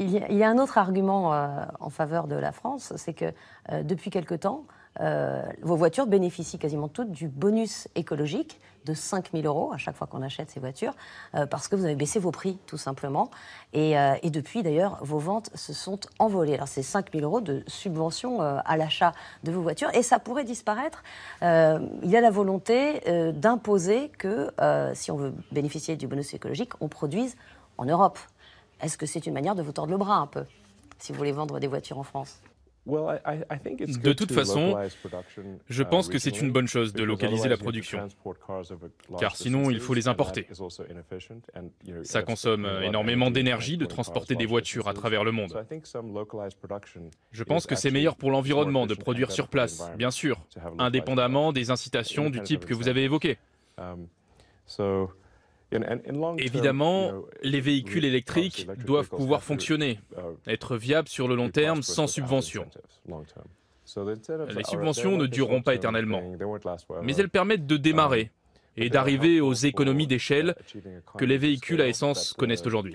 Il y, a, un autre argument euh, en faveur de la France, c'est que euh, depuis quelque temps, euh, vos voitures bénéficient quasiment toutes du bonus écologique de 5 000 euros à chaque fois qu'on achète ces voitures, parce que vous avez baissé vos prix, tout simplement. Et, depuis, d'ailleurs, vos ventes se sont envolées. Alors, ces 5 000 euros de subvention à l'achat de vos voitures, et ça pourrait disparaître. il y a la volonté d'imposer que, si on veut bénéficier du bonus écologique, on produise en Europe. Est-ce que c'est une manière de vous tordre le bras un peu, si vous voulez vendre des voitures en France de toute façon, je uh, pense que c'est une bonne chose de localiser la production, car sinon il faut les importer. Ça consomme euh, énormément d'énergie de transporter des voitures à travers le monde. Je pense que c'est meilleur pour l'environnement de produire sur place, bien sûr, indépendamment des incitations du type que vous avez évoqué. Um, Évidemment, les véhicules électriques doivent pouvoir fonctionner, être viables sur le long terme sans subvention. Les subventions ne dureront pas éternellement, mais elles permettent de démarrer um, et d'arriver aux économies d'échelle que les véhicules à essence uh, connaissent aujourd'hui.